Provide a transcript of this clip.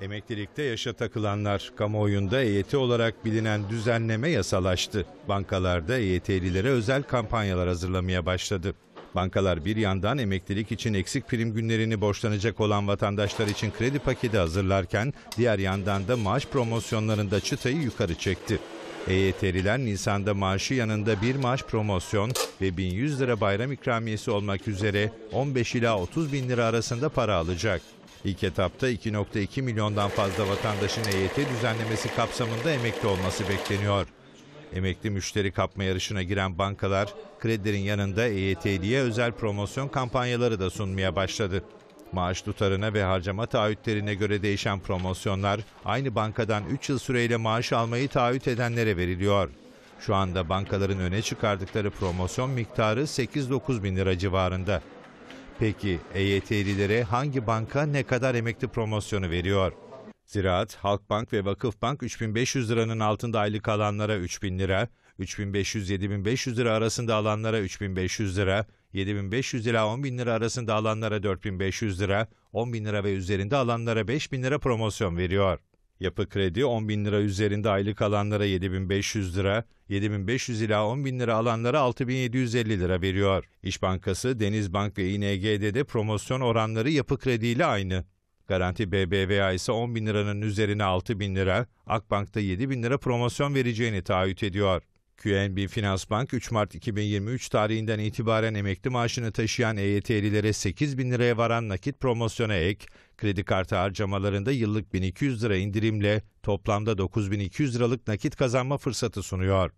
Emeklilikte yaşa takılanlar kamuoyunda EYT olarak bilinen düzenleme yasalaştı. Bankalarda EYT'lilere özel kampanyalar hazırlamaya başladı. Bankalar bir yandan emeklilik için eksik prim günlerini borçlanacak olan vatandaşlar için kredi paketi hazırlarken diğer yandan da maaş promosyonlarında çıtayı yukarı çekti. EYT'liler Nisan'da maaşı yanında bir maaş promosyon ve 1100 lira bayram ikramiyesi olmak üzere 15 ila 30 bin lira arasında para alacak. İlk etapta 2.2 milyondan fazla vatandaşın EYT düzenlemesi kapsamında emekli olması bekleniyor. Emekli müşteri kapma yarışına giren bankalar kredilerin yanında EYT'liye özel promosyon kampanyaları da sunmaya başladı. Maaş tutarına ve harcama taahhütlerine göre değişen promosyonlar aynı bankadan 3 yıl süreyle maaş almayı taahhüt edenlere veriliyor. Şu anda bankaların öne çıkardıkları promosyon miktarı 8-9 bin lira civarında. Peki EYT'lilere hangi banka ne kadar emekli promosyonu veriyor? Ziraat, Halkbank ve Vakıfbank 3500 liranın altında aylık alanlara 3000 lira, 3500-7500 lira arasında alanlara 3500 lira, 7500 ila 10000 lira arasında alanlara 4500 lira, 10000 lira ve üzerinde alanlara 5000 lira promosyon veriyor. Yapı kredi 10 bin lira üzerinde aylık alanlara 7500 lira, 7500 ila 10 bin lira alanlara 6750 lira veriyor. İş Bankası, Denizbank ve ING'de de promosyon oranları yapı krediyle aynı. Garanti BBVA ise 10 bin liranın üzerine 6 bin lira, Akbank'ta 7 bin lira promosyon vereceğini taahhüt ediyor. QNB Finans Bank 3 Mart 2023 tarihinden itibaren emekli maaşını taşıyan EYT'lilere 8 bin liraya varan nakit promosyona ek, kredi kartı harcamalarında yıllık 1200 lira indirimle toplamda 9200 liralık nakit kazanma fırsatı sunuyor.